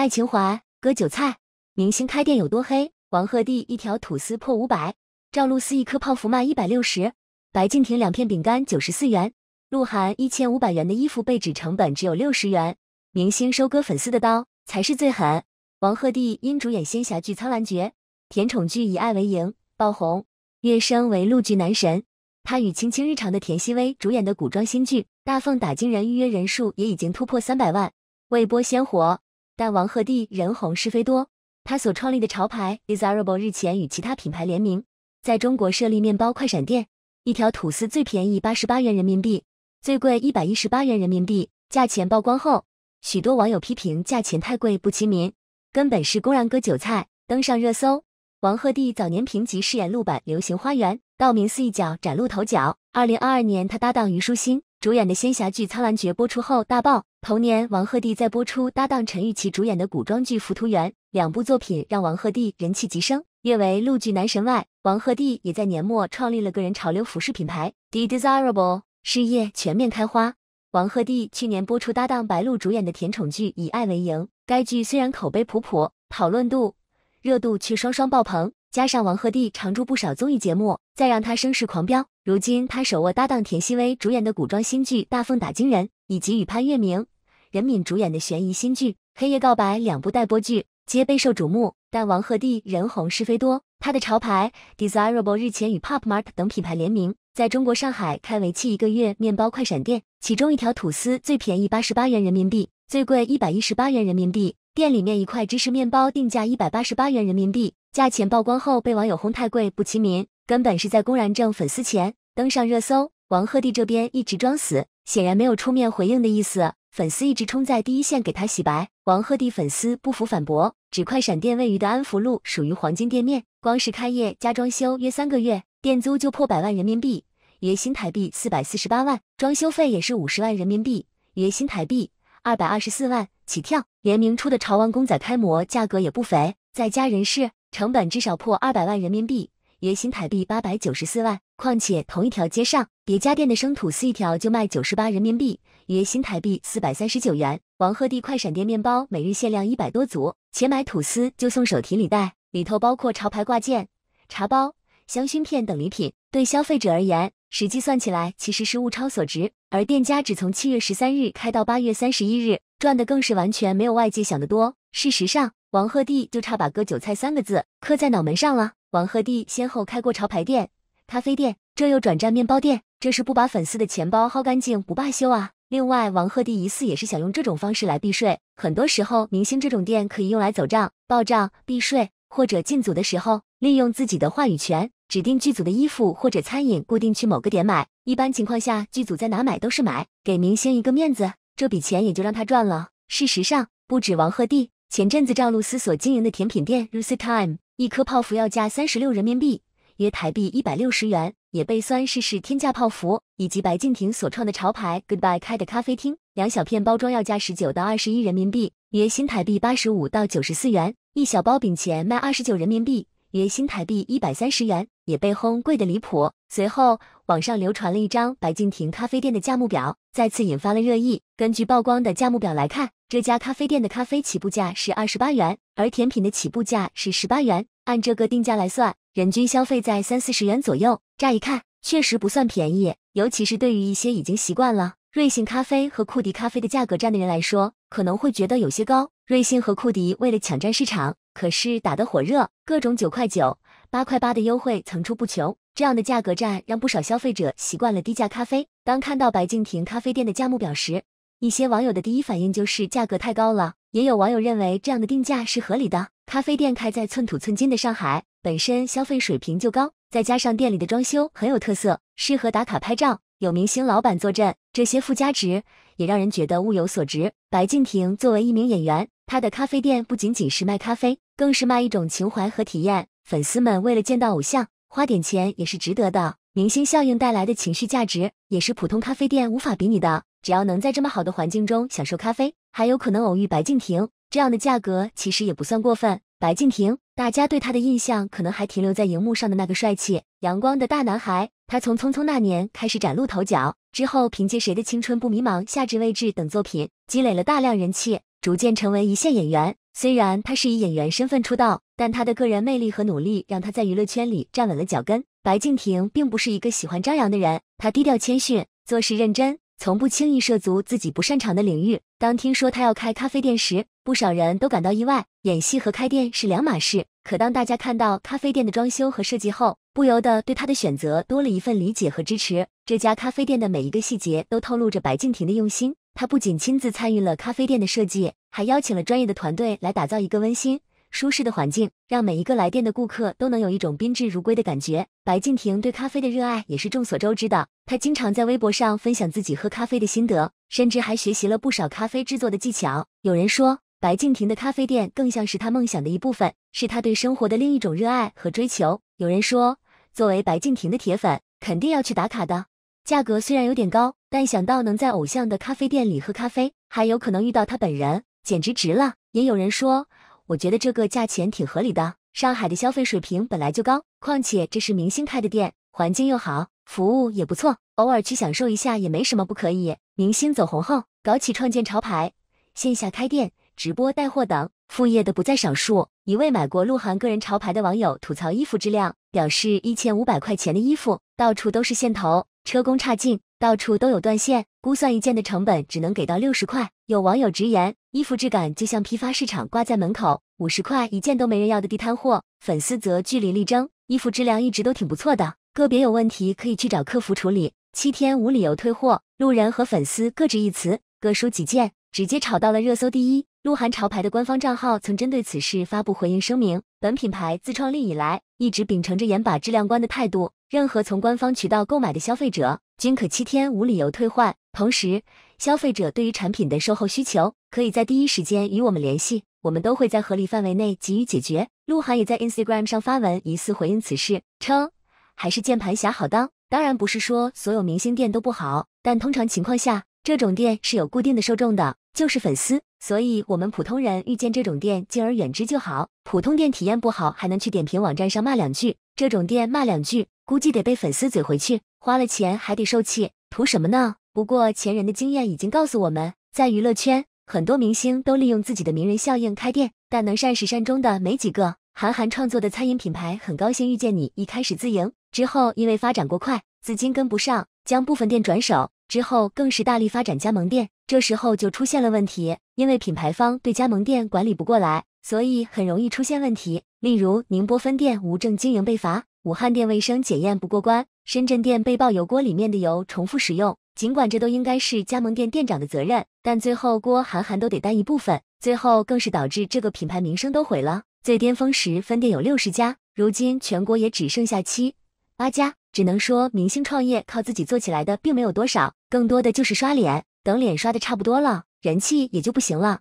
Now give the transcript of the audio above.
爱情怀割韭菜，明星开店有多黑？王鹤棣一条吐司破五百，赵露思一颗泡芙卖一百六十，白敬亭两片饼干九十四元，鹿晗一千五百元的衣服被指成本只有六十元。明星收割粉丝的刀才是最狠。王鹤棣因主演仙侠剧《苍兰诀》、甜宠剧《以爱为营》爆红，跃升为陆剧男神。他与卿卿日常的田曦薇主演的古装新剧《大奉打金人》预约人数也已经突破三百万，未播先火。但王鹤棣人红是非多，他所创立的潮牌 Desirable 日前与其他品牌联名，在中国设立面包快闪店，一条吐司最便宜八十八元人民币，最贵一百一十八元人民币，价钱曝光后，许多网友批评价钱太贵不亲民，根本是公然割韭菜，登上热搜。王鹤棣早年评级饰演陆版《流行花园》道明寺一角崭露头角，二零二二年他搭档虞书欣。主演的仙侠剧《苍兰诀》播出后大爆，同年王鹤棣在播出搭档陈钰琪主演的古装剧《浮屠缘》，两部作品让王鹤棣人气急升，跃为陆剧男神。外，王鹤棣也在年末创立了个人潮流服饰品牌 The Desirable，事业全面开花。王鹤棣去年播出搭档白鹿主演的甜宠剧《以爱为营》，该剧虽然口碑普普，讨论度、热度却双双爆棚。加上王鹤棣常驻不少综艺节目，再让他声势狂飙。如今他手握搭档田曦薇主演的古装新剧《大奉打金人》，以及与潘粤明、任敏主演的悬疑新剧《黑夜告白》两部待播剧，皆备受瞩目。但王鹤棣人红是非多，他的潮牌 Desirable 日前与 Pop Mart 等品牌联名，在中国上海开为期一个月面包快闪店，其中一条吐司最便宜八十八元人民币，最贵一百一十八元人民币，店里面一块芝士面包定价一百八十八元人民币。价钱曝光后，被网友轰太贵不亲民，根本是在公然挣粉丝钱，登上热搜。王鹤棣这边一直装死，显然没有出面回应的意思。粉丝一直冲在第一线给他洗白。王鹤棣粉丝不服反驳，纸块闪电位于的安福路属于黄金店面，光是开业加装修约三个月，店租就破百万人民币，月薪台币四百四十八万，装修费也是五十万人民币，月薪台币二百二十四万起跳。联名出的潮玩公仔开模价格也不菲，在家人士。成本至少破二百万人民币，月薪台币八百九十四万。况且同一条街上，别家店的生吐司一条就卖九十八人民币，月薪台币四百三十九元。王鹤棣快闪电面包每日限量一百多组，且买吐司就送手提礼袋，里头包括潮牌挂件、茶包、香薰片等礼品。对消费者而言，实际算起来其实是物超所值。而店家只从七月十三日开到八月三十一日，赚的更是完全没有外界想的多。事实上。王鹤棣就差把“割韭菜”三个字刻在脑门上了。王鹤棣先后开过潮牌店、咖啡店，这又转战面包店，这是不把粉丝的钱包薅干净不罢休啊！另外，王鹤棣疑似也是想用这种方式来避税。很多时候，明星这种店可以用来走账、报账、避税，或者进组的时候，利用自己的话语权，指定剧组的衣服或者餐饮固定去某个点买。一般情况下，剧组在哪买都是买，给明星一个面子，这笔钱也就让他赚了。事实上，不止王鹤棣。前阵子，赵露思所经营的甜品店 Lucy Time 一颗泡芙要价三十六人民币，约台币一百六十元，也被酸试试天价泡芙；以及白敬亭所创的潮牌 Goodbye 开的咖啡厅，两小片包装要价十九到二十一人民币，约新台币八十五到九十四元；一小包饼前卖二十九人民币，约新台币一百三十元，也被轰贵的离谱。随后，网上流传了一张白敬亭咖啡店的价目表，再次引发了热议。根据曝光的价目表来看，这家咖啡店的咖啡起步价是二十八元，而甜品的起步价是十八元。按这个定价来算，人均消费在三四十元左右。乍一看，确实不算便宜，尤其是对于一些已经习惯了瑞幸咖啡和库迪咖啡的价格战的人来说，可能会觉得有些高。瑞幸和库迪为了抢占市场，可是打得火热，各种九块九、八块八的优惠层出不穷。这样的价格战让不少消费者习惯了低价咖啡。当看到白敬亭咖啡店的价目表时，一些网友的第一反应就是价格太高了。也有网友认为这样的定价是合理的。咖啡店开在寸土寸金的上海，本身消费水平就高，再加上店里的装修很有特色，适合打卡拍照，有明星老板坐镇，这些附加值也让人觉得物有所值。白敬亭作为一名演员，他的咖啡店不仅仅是卖咖啡，更是卖一种情怀和体验。粉丝们为了见到偶像。花点钱也是值得的，明星效应带来的情绪价值也是普通咖啡店无法比拟的。只要能在这么好的环境中享受咖啡，还有可能偶遇白敬亭，这样的价格其实也不算过分。白敬亭，大家对他的印象可能还停留在荧幕上的那个帅气、阳光的大男孩。他从《匆匆那年》开始崭露头角，之后凭借《谁的青春不迷茫》、《夏至未至》等作品积累了大量人气，逐渐成为一线演员。虽然他是以演员身份出道。但他的个人魅力和努力让他在娱乐圈里站稳了脚跟。白敬亭并不是一个喜欢张扬的人，他低调谦逊，做事认真，从不轻易涉足自己不擅长的领域。当听说他要开咖啡店时，不少人都感到意外。演戏和开店是两码事，可当大家看到咖啡店的装修和设计后，不由得对他的选择多了一份理解和支持。这家咖啡店的每一个细节都透露着白敬亭的用心。他不仅亲自参与了咖啡店的设计，还邀请了专业的团队来打造一个温馨。舒适的环境让每一个来店的顾客都能有一种宾至如归的感觉。白敬亭对咖啡的热爱也是众所周知的，他经常在微博上分享自己喝咖啡的心得，甚至还学习了不少咖啡制作的技巧。有人说，白敬亭的咖啡店更像是他梦想的一部分，是他对生活的另一种热爱和追求。有人说，作为白敬亭的铁粉，肯定要去打卡的。价格虽然有点高，但想到能在偶像的咖啡店里喝咖啡，还有可能遇到他本人，简直值了。也有人说。我觉得这个价钱挺合理的。上海的消费水平本来就高，况且这是明星开的店，环境又好，服务也不错，偶尔去享受一下也没什么不可以。明星走红后，搞起创建潮牌、线下开店、直播带货等副业的不在少数。一位买过鹿晗个人潮牌的网友吐槽衣服质量，表示一千五百块钱的衣服到处都是线头。车工差劲，到处都有断线，估算一件的成本只能给到六十块。有网友直言，衣服质感就像批发市场挂在门口五十块一件都没人要的地摊货。粉丝则据理力争，衣服质量一直都挺不错的，个别有问题可以去找客服处理，七天无理由退货。路人和粉丝各执一词，各抒己见，直接炒到了热搜第一。鹿晗潮牌的官方账号曾针对此事发布回应声明。本品牌自创立以来，一直秉承着严把质量关的态度。任何从官方渠道购买的消费者，均可七天无理由退换。同时，消费者对于产品的售后需求，可以在第一时间与我们联系，我们都会在合理范围内给予解决。鹿晗也在 Instagram 上发文，疑似回应此事，称：“还是键盘侠好当。”当然，不是说所有明星店都不好，但通常情况下，这种店是有固定的受众的，就是粉丝。所以，我们普通人遇见这种店，敬而远之就好。普通店体验不好，还能去点评网站上骂两句；这种店骂两句，估计得被粉丝怼回去，花了钱还得受气，图什么呢？不过前人的经验已经告诉我们，在娱乐圈，很多明星都利用自己的名人效应开店，但能善始善终的没几个。韩寒创作的餐饮品牌“很高兴遇见你”，一开始自营，之后因为发展过快，资金跟不上，将部分店转手。之后更是大力发展加盟店，这时候就出现了问题，因为品牌方对加盟店管理不过来，所以很容易出现问题。例如宁波分店无证经营被罚，武汉店卫生检验不过关，深圳店被曝油锅里面的油重复使用。尽管这都应该是加盟店店长的责任，但最后郭涵涵都得担一部分。最后更是导致这个品牌名声都毁了。最巅峰时分店有六十家，如今全国也只剩下七八家。只能说明星创业靠自己做起来的并没有多少，更多的就是刷脸，等脸刷的差不多了，人气也就不行了。